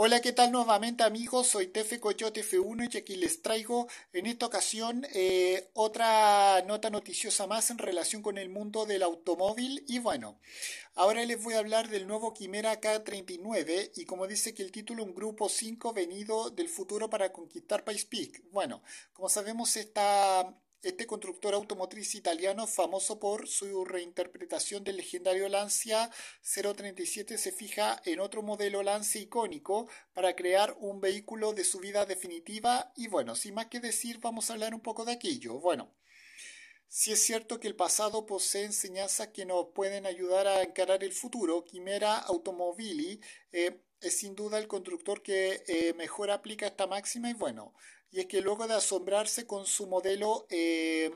Hola, ¿qué tal nuevamente amigos? Soy Tefe Coyote F1 y aquí les traigo en esta ocasión eh, otra nota noticiosa más en relación con el mundo del automóvil. Y bueno, ahora les voy a hablar del nuevo Quimera K39 y como dice que el título un grupo 5 venido del futuro para conquistar País Peak. Bueno, como sabemos está... Este constructor automotriz italiano, famoso por su reinterpretación del legendario Lancia 037, se fija en otro modelo Lancia icónico para crear un vehículo de su vida definitiva. Y bueno, sin más que decir, vamos a hablar un poco de aquello. Bueno, si es cierto que el pasado posee enseñanzas que nos pueden ayudar a encarar el futuro, Quimera Automobili. Eh, es sin duda el constructor que eh, mejor aplica esta máxima y bueno, y es que luego de asombrarse con su modelo eh,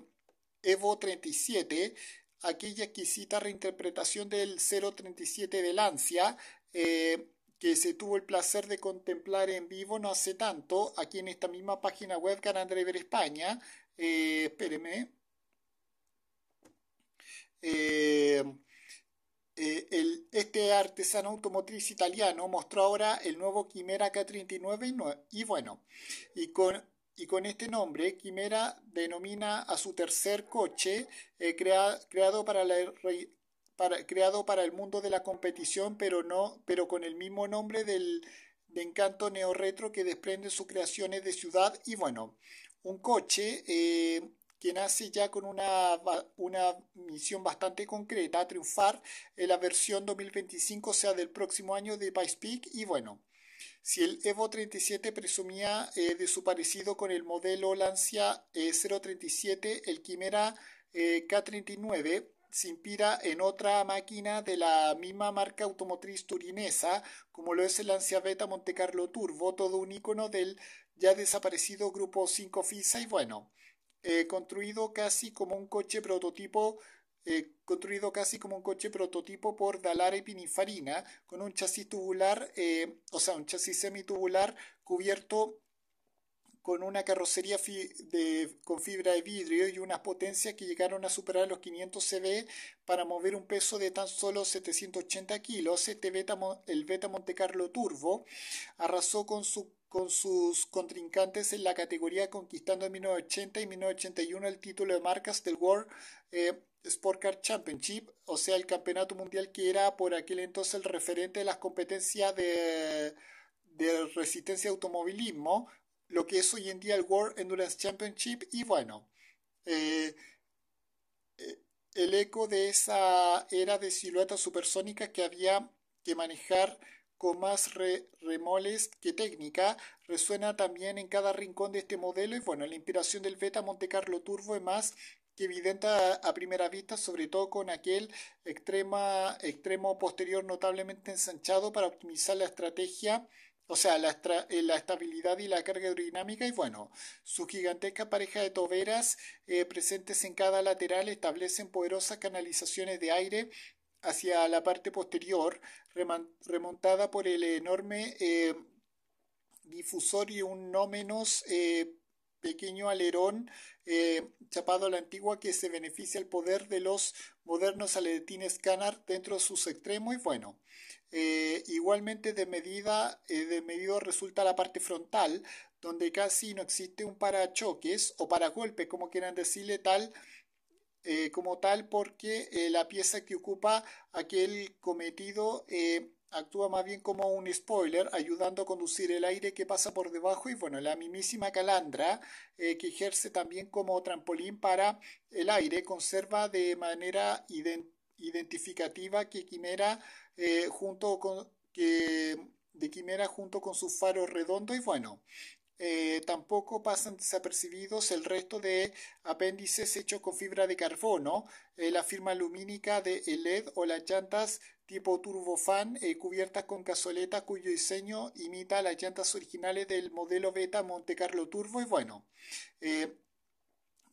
Evo 37, aquella exquisita reinterpretación del 037 de Lancia, eh, que se tuvo el placer de contemplar en vivo no hace tanto, aquí en esta misma página web Can España, espéreme. Eh, este artesano automotriz italiano mostró ahora el nuevo Quimera K39 y, bueno, y con y con este nombre, Quimera denomina a su tercer coche eh, creado, para la, creado para el mundo de la competición, pero, no, pero con el mismo nombre del, de encanto neorretro que desprende sus creaciones de ciudad. Y bueno, un coche eh, que nace ya con una, misión bastante concreta, triunfar en la versión 2025, o sea, del próximo año de Vice Y bueno, si el Evo 37 presumía eh, de su parecido con el modelo Lancia 037, eh, el Quimera eh, K39 se inspira en otra máquina de la misma marca automotriz turinesa, como lo es el Lancia Beta Monte Carlo Turbo, todo un icono del ya desaparecido grupo 5 FISA. Y bueno, eh, construido casi como un coche prototipo eh, construido casi como un coche prototipo por dalara y Pininfarina, con un chasis tubular, eh, o sea, un chasis semitubular cubierto con una carrocería de, con fibra de vidrio y unas potencias que llegaron a superar los 500 CV para mover un peso de tan solo 780 kilos. Este beta, el Beta Monte Carlo Turbo arrasó con su con sus contrincantes en la categoría conquistando en 1980 y 1981 el título de marcas del World eh, Sport Car Championship, o sea, el campeonato mundial que era por aquel entonces el referente de las competencias de, resistencia automovilismo, lo que es hoy en día el World Endurance Championship, y bueno, eh, eh, el eco de esa era de silueta supersónica que había que manejar con más remoles que técnica, resuena también en cada rincón de este modelo y bueno, la inspiración del Beta Monte Carlo Turbo es más que evidente a, primera vista, sobre todo con aquel extremo posterior notablemente ensanchado para optimizar la estrategia, o sea, la, eh, estabilidad y la carga aerodinámica. Y bueno, su gigantesca pareja de toberas eh, presentes en cada lateral establecen poderosas canalizaciones de aire hacia la parte posterior, remontada por el enorme eh, difusor y un no menos eh, pequeño alerón eh, chapado a la antigua que se beneficia el poder de los modernos aletines Canard dentro de sus extremos y bueno. igualmente de medida, de medido resulta la parte frontal, donde casi no existe un parachoques o paragolpe, como quieran decirle, tal eh, como tal porque eh, la pieza que ocupa aquel cometido eh, actúa más bien como un spoiler, ayudando a conducir el aire que pasa por debajo y bueno, la mismísima calandra, que ejerce también como trampolín para el aire, conserva de manera identificativa que Quimera junto con que de Quimera junto con su faro redondo y bueno, eh, tampoco pasan desapercibidos el resto de apéndices hechos con fibra de carbono, eh, la firma lumínica de LED o las llantas tipo turbofan eh, cubiertas con cazoleta cuyo diseño imita las llantas originales del modelo Beta Monte Carlo Turbo y bueno.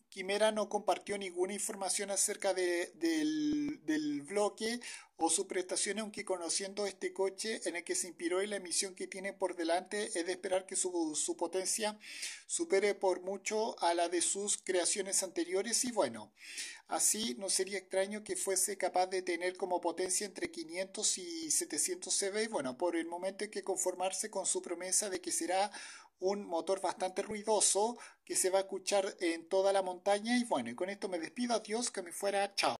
Quimera no compartió ninguna información acerca del, del bloque o su prestación, aunque conociendo este coche en el que se inspiró y la emisión que tiene por delante, es de esperar que su, potencia supere por mucho a la de sus creaciones anteriores y bueno, así no sería extraño que fuese capaz de tener como potencia entre 500 y 700 CV y bueno, por el momento hay que conformarse con su promesa de que será un motor bastante ruidoso que se va a escuchar en toda la montaña y bueno, y con esto me despido, adiós, que me fuera, chao.